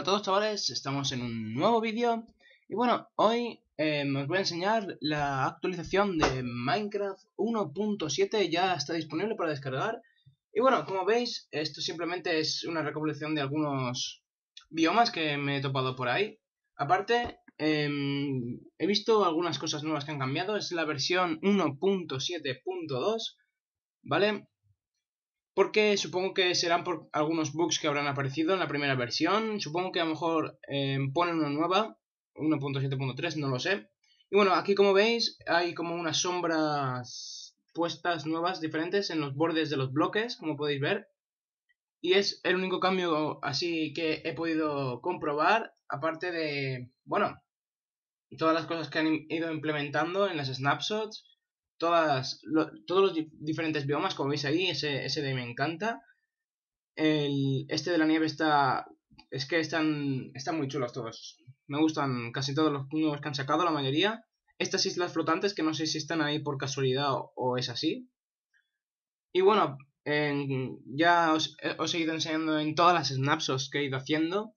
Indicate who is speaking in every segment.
Speaker 1: a todos chavales, estamos en un nuevo vídeo y bueno, hoy eh, os voy a enseñar la actualización de Minecraft 1.7, ya está disponible para descargar y bueno, como veis, esto simplemente es una recopilación de algunos biomas que me he topado por ahí aparte, em, he visto algunas cosas nuevas que han cambiado, es la versión 1.7.2 ¿vale? porque supongo que serán por algunos bugs que habrán aparecido en la primera versión, supongo que a lo mejor em, ponen una nueva, 1.7.3, no lo sé. Y bueno, aquí como veis hay como unas sombras puestas nuevas, diferentes, en los bordes de los bloques, como podéis ver. Y es el único cambio así que he podido comprobar, aparte de, bueno, todas las cosas que han ido implementando en las snapshots todas, todos los diferentes biomas, como veis ahí, ese, de ahí me encanta. este de la nieve está... Es que están, están muy chulos todos. Me gustan casi todos los nuevos que han sacado, la mayoría. Estas islas flotantes, que no sé si están ahí por casualidad o, es así. Y bueno, ya eh, os, he ido enseñando en todas las snapshots que he ido haciendo.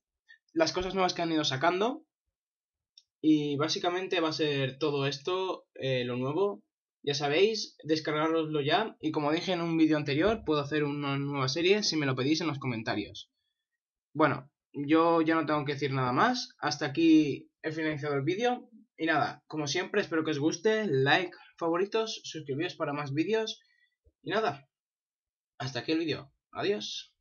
Speaker 1: Las cosas nuevas que han ido sacando. Y básicamente va a ser todo esto, eh, lo nuevo. Ya sabéis, descargaroslo ya y como dije en un vídeo anterior, puedo hacer una nueva serie si me lo pedís en los comentarios. Bueno, yo ya no tengo que decir nada más, hasta aquí he finalizado el vídeo y nada, como siempre espero que os guste, like, favoritos, suscribiros para más vídeos y nada, hasta aquí el vídeo, adiós.